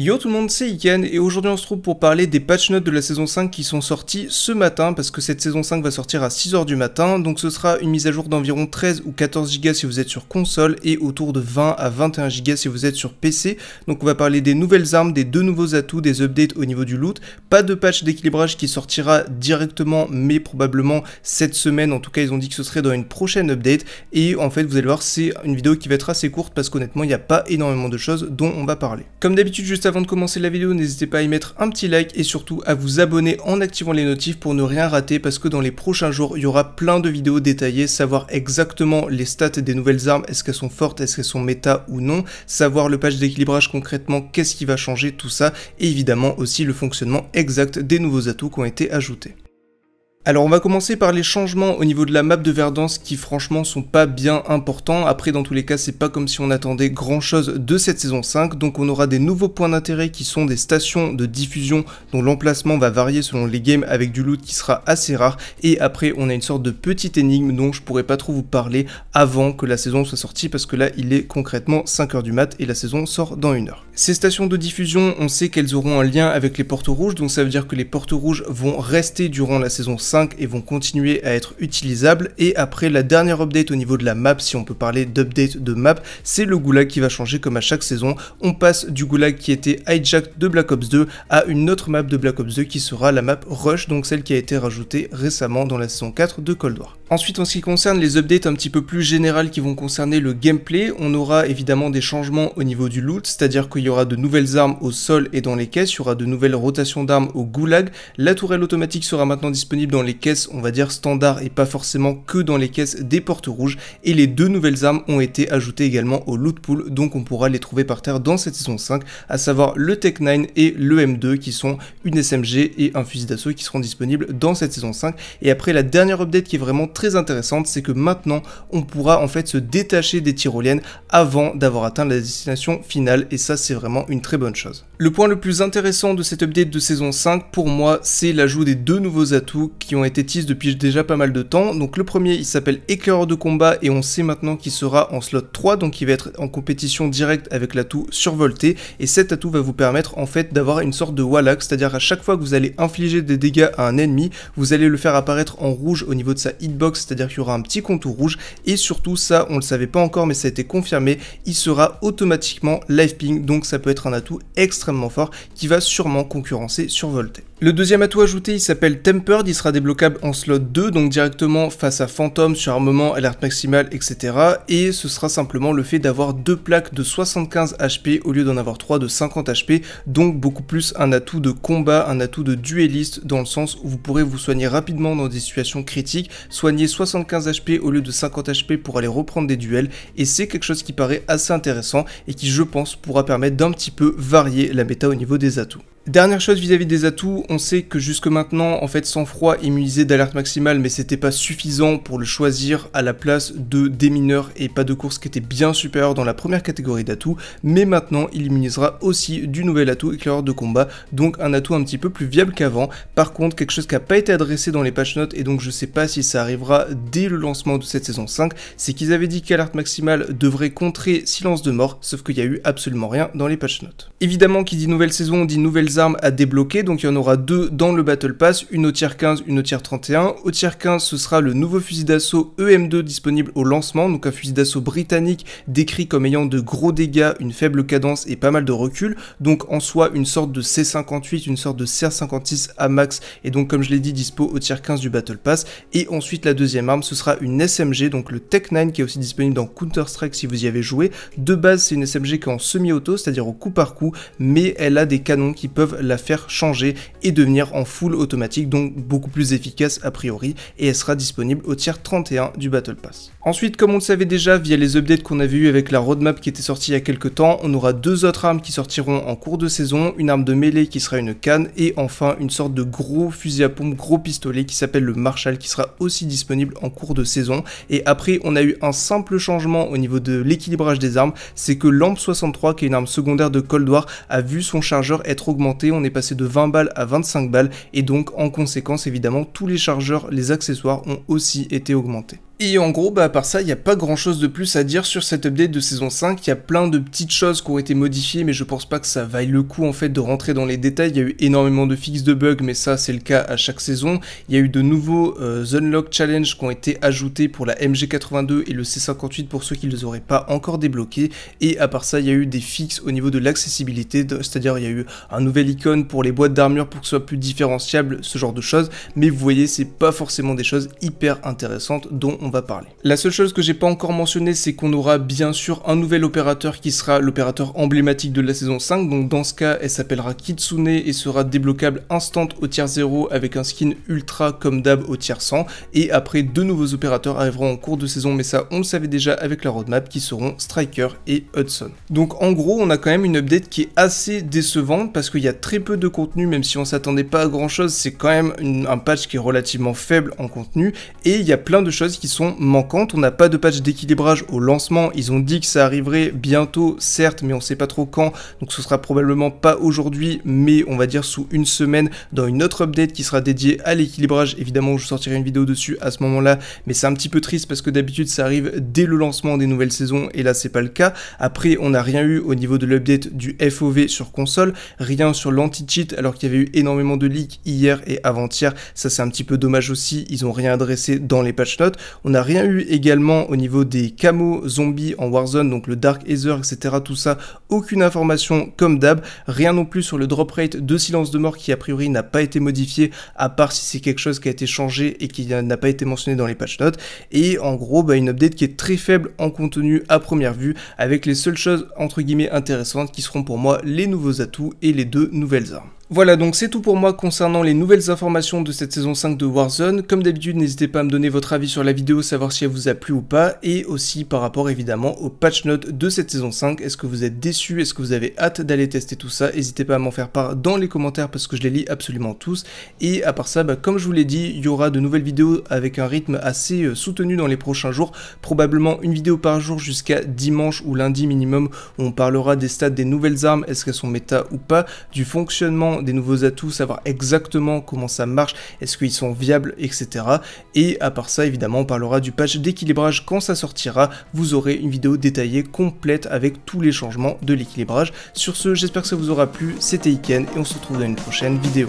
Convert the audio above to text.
Yo tout le monde, c'est Iken et aujourd'hui on se trouve pour parler des patch notes de la saison 5 qui sont sortis ce matin parce que cette saison 5 va sortir à 6h du matin donc ce sera une mise à jour d'environ 13 ou 14 Go si vous êtes sur console et autour de 20 à 21 Go si vous êtes sur PC. Donc on va parler des nouvelles armes, des deux nouveaux atouts, des updates au niveau du loot, pas de patch d'équilibrage qui sortira directement mais probablement cette semaine en tout cas ils ont dit que ce serait dans une prochaine update et en fait vous allez voir c'est une vidéo qui va être assez courte parce qu'honnêtement il n'y a pas énormément de choses dont on va parler. Comme d'habitude juste avant de commencer la vidéo, n'hésitez pas à y mettre un petit like et surtout à vous abonner en activant les notifs pour ne rien rater parce que dans les prochains jours, il y aura plein de vidéos détaillées, savoir exactement les stats des nouvelles armes, est-ce qu'elles sont fortes, est-ce qu'elles sont méta ou non, savoir le patch d'équilibrage concrètement, qu'est-ce qui va changer, tout ça, et évidemment aussi le fonctionnement exact des nouveaux atouts qui ont été ajoutés. Alors on va commencer par les changements au niveau de la map de Verdance qui franchement sont pas bien importants. Après dans tous les cas c'est pas comme si on attendait grand chose de cette saison 5. Donc on aura des nouveaux points d'intérêt qui sont des stations de diffusion dont l'emplacement va varier selon les games avec du loot qui sera assez rare. Et après on a une sorte de petite énigme dont je pourrais pas trop vous parler avant que la saison soit sortie parce que là il est concrètement 5h du mat et la saison sort dans une heure. Ces stations de diffusion on sait qu'elles auront un lien avec les portes rouges donc ça veut dire que les portes rouges vont rester durant la saison 5 et vont continuer à être utilisables. Et après la dernière update au niveau de la map, si on peut parler d'update de map, c'est le goulag qui va changer comme à chaque saison. On passe du goulag qui était hijacked de Black Ops 2 à une autre map de Black Ops 2 qui sera la map Rush, donc celle qui a été rajoutée récemment dans la saison 4 de Cold War. Ensuite, en ce qui concerne les updates un petit peu plus générales qui vont concerner le gameplay, on aura évidemment des changements au niveau du loot, c'est-à-dire qu'il y aura de nouvelles armes au sol et dans les caisses, il y aura de nouvelles rotations d'armes au goulag, la tourelle automatique sera maintenant disponible dans les caisses, on va dire, standard et pas forcément que dans les caisses des portes rouges. Et les deux nouvelles armes ont été ajoutées également au loot pool, donc on pourra les trouver par terre dans cette saison 5, à savoir le Tech 9 et le M2 qui sont une SMG et un fusil d'assaut qui seront disponibles dans cette saison 5. Et après la dernière update qui est vraiment très intéressante, c'est que maintenant on pourra en fait se détacher des tyroliennes avant d'avoir atteint la destination finale et ça c'est vraiment une très bonne chose. Le point le plus intéressant de cette update de saison 5 pour moi c'est l'ajout des deux nouveaux atouts qui qui ont été teased depuis déjà pas mal de temps. Donc le premier, il s'appelle Éclaireur de combat et on sait maintenant qu'il sera en slot 3, donc il va être en compétition directe avec l'atout survolté. Et cet atout va vous permettre en fait d'avoir une sorte de Wallack, c'est-à-dire à chaque fois que vous allez infliger des dégâts à un ennemi, vous allez le faire apparaître en rouge au niveau de sa hitbox, c'est-à-dire qu'il y aura un petit contour rouge. Et surtout, ça, on le savait pas encore, mais ça a été confirmé, il sera automatiquement live ping, donc ça peut être un atout extrêmement fort qui va sûrement concurrencer survolté. Le deuxième atout ajouté, il s'appelle Tempered, il sera débloquable en slot 2, donc directement face à Phantom, armement alerte maximale, etc. Et ce sera simplement le fait d'avoir deux plaques de 75 HP au lieu d'en avoir trois de 50 HP, donc beaucoup plus un atout de combat, un atout de duelliste, dans le sens où vous pourrez vous soigner rapidement dans des situations critiques, soigner 75 HP au lieu de 50 HP pour aller reprendre des duels, et c'est quelque chose qui paraît assez intéressant et qui je pense pourra permettre d'un petit peu varier la méta au niveau des atouts. Dernière chose vis à -vis des atouts, on sait que jusque maintenant, en fait, sans froid immunisé d'alerte maximale, mais c'était pas suffisant pour le choisir à la place de des mineurs et pas de course qui était bien supérieur dans la première catégorie d'atouts, mais maintenant, il immunisera aussi du nouvel atout éclaireur de combat, donc un atout un petit peu plus viable qu'avant. Par contre, quelque chose qui n'a pas été adressé dans les patch notes, et donc je sais pas si ça arrivera dès le lancement de cette saison 5, c'est qu'ils avaient dit qu'alerte maximale devrait contrer silence de mort, sauf qu'il y a eu absolument rien dans les patch notes. Évidemment, qui dit nouvelle saison, dit nouvelles armes à débloquer, donc il y en aura deux dans le Battle Pass, une au tier 15, une au tier 31. Au tier 15, ce sera le nouveau fusil d'assaut EM2 disponible au lancement, donc un fusil d'assaut britannique décrit comme ayant de gros dégâts, une faible cadence et pas mal de recul, donc en soi une sorte de C58, une sorte de CR56 à max, et donc comme je l'ai dit, dispo au tier 15 du Battle Pass. Et ensuite la deuxième arme, ce sera une SMG, donc le Tech 9 qui est aussi disponible dans Counter-Strike si vous y avez joué. De base, c'est une SMG qui est en semi-auto, c'est-à-dire au coup par coup, mais elle a des canons qui peuvent la faire changer devenir en full automatique, donc beaucoup plus efficace a priori, et elle sera disponible au tiers 31 du Battle Pass. Ensuite, comme on le savait déjà via les updates qu'on avait eu avec la roadmap qui était sortie il y a quelques temps, on aura deux autres armes qui sortiront en cours de saison, une arme de mêlée qui sera une canne, et enfin une sorte de gros fusil à pompe, gros pistolet qui s'appelle le Marshall qui sera aussi disponible en cours de saison. Et après, on a eu un simple changement au niveau de l'équilibrage des armes, c'est que l'AMP 63, qui est une arme secondaire de Cold War, a vu son chargeur être augmenté, on est passé de 20 balles à 20 25 balles et donc en conséquence évidemment tous les chargeurs, les accessoires ont aussi été augmentés. Et en gros, bah, à part ça, il n'y a pas grand chose de plus à dire sur cette update de saison 5. Il y a plein de petites choses qui ont été modifiées, mais je pense pas que ça vaille le coup en fait de rentrer dans les détails. Il y a eu énormément de fixes de bugs, mais ça c'est le cas à chaque saison. Il y a eu de nouveaux euh, Unlock Challenge qui ont été ajoutés pour la MG82 et le C58 pour ceux qui ne les auraient pas encore débloqués. Et à part ça, il y a eu des fixes au niveau de l'accessibilité, c'est-à-dire il y a eu un nouvel icône pour les boîtes d'armure pour que ce soit plus différenciable, ce genre de choses. Mais vous voyez, c'est pas forcément des choses hyper intéressantes dont on va parler. La seule chose que j'ai pas encore mentionné, c'est qu'on aura bien sûr un nouvel opérateur qui sera l'opérateur emblématique de la saison 5, donc dans ce cas, elle s'appellera Kitsune et sera débloquable instant au tiers 0 avec un skin ultra comme d'hab au tiers 100, et après deux nouveaux opérateurs arriveront en cours de saison, mais ça on le savait déjà avec la roadmap, qui seront Striker et Hudson. Donc en gros, on a quand même une update qui est assez décevante, parce qu'il y a très peu de contenu, même si on s'attendait pas à grand chose, c'est quand même un patch qui est relativement faible en contenu, et il y a plein de choses qui sont manquantes. On n'a pas de patch d'équilibrage au lancement. Ils ont dit que ça arriverait bientôt, certes, mais on sait pas trop quand. Donc ce sera probablement pas aujourd'hui, mais on va dire sous une semaine dans une autre update qui sera dédiée à l'équilibrage. Évidemment, je sortirai une vidéo dessus à ce moment-là, mais c'est un petit peu triste parce que d'habitude ça arrive dès le lancement des nouvelles saisons et là c'est pas le cas. Après, on n'a rien eu au niveau de l'update du FOV sur console, rien sur l'anti-cheat alors qu'il y avait eu énormément de leaks hier et avant-hier. Ça c'est un petit peu dommage aussi, ils ont rien adressé dans les patch notes. On n'a rien eu également au niveau des camos zombies en Warzone, donc le Dark Aether, etc. Tout ça, aucune information comme d'hab. Rien non plus sur le drop rate de silence de mort qui a priori n'a pas été modifié, à part si c'est quelque chose qui a été changé et qui n'a pas été mentionné dans les patch notes. Et en gros, bah, une update qui est très faible en contenu à première vue, avec les seules choses entre guillemets intéressantes qui seront pour moi les nouveaux atouts et les deux nouvelles armes. Voilà donc c'est tout pour moi concernant les nouvelles informations de cette saison 5 de Warzone. Comme d'habitude n'hésitez pas à me donner votre avis sur la vidéo, savoir si elle vous a plu ou pas, et aussi par rapport évidemment aux patch notes de cette saison 5. Est-ce que vous êtes déçu Est-ce que vous avez hâte d'aller tester tout ça N'hésitez pas à m'en faire part dans les commentaires parce que je les lis absolument tous. Et à part ça, bah, comme je vous l'ai dit, il y aura de nouvelles vidéos avec un rythme assez euh, soutenu dans les prochains jours. Probablement une vidéo par jour jusqu'à dimanche ou lundi minimum où on parlera des stats des nouvelles armes, est-ce qu'elles sont méta ou pas, du fonctionnement des nouveaux atouts, savoir exactement comment ça marche, est-ce qu'ils sont viables, etc. Et à part ça, évidemment, on parlera du patch d'équilibrage quand ça sortira. Vous aurez une vidéo détaillée, complète, avec tous les changements de l'équilibrage. Sur ce, j'espère que ça vous aura plu, c'était Iken, et on se retrouve dans une prochaine vidéo.